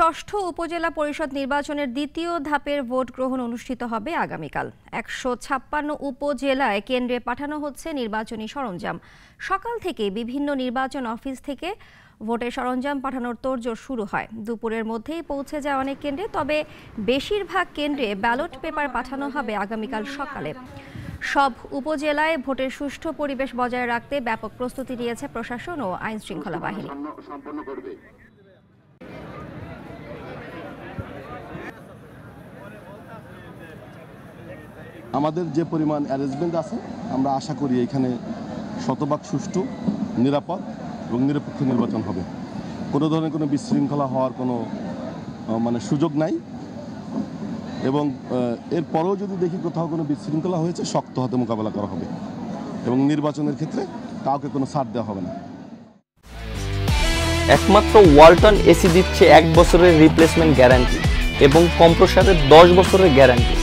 ষষ্ঠ উপজেলা পরিষদ নির্বাচনের দ্বিতীয় ধাপের ভোট গ্রহণ অনুষ্ঠিত হবে আগামীকাল একশো ছাপ্পান্ন উপজেলায় কেন্দ্রে পাঠানো হচ্ছে নির্বাচনী সরঞ্জাম সকাল থেকে বিভিন্ন নির্বাচন অফিস থেকে ভোটের সরঞ্জাম পাঠানোর তোড়জোড় শুরু হয় দুপুরের মধ্যেই পৌঁছে যায় অনেক কেন্দ্রে তবে বেশিরভাগ কেন্দ্রে ব্যালট পেপার পাঠানো হবে আগামীকাল সকালে সব উপজেলায় ভোটের সুষ্ঠু পরিবেশ বজায় রাখতে ব্যাপক প্রস্তুতি নিয়েছে প্রশাসন ও আইনশৃঙ্খলা বাহিনী আমাদের যে পরিমাণ অ্যারেঞ্জমেন্ট আছে আমরা আশা করি এখানে শতভাগ সুষ্ঠু নিরাপদ এবং নিরপেক্ষ নির্বাচন হবে কোনো ধরনের কোনো বিশৃঙ্খলা হওয়ার কোনো মানে সুযোগ নাই এবং এরপরেও যদি দেখি কোথাও কোনো বিশৃঙ্খলা হয়েছে শক্ত হাতে মোকাবেলা করা হবে এবং নির্বাচনের ক্ষেত্রে কাউকে কোনো ছাড় দেওয়া হবে না একমাত্র ওয়ালটন এসি দিচ্ছে এক বছরের রিপ্লেসমেন্ট গ্যারান্টি এবং কম্প্রসারের দশ বছরের গ্যারান্টি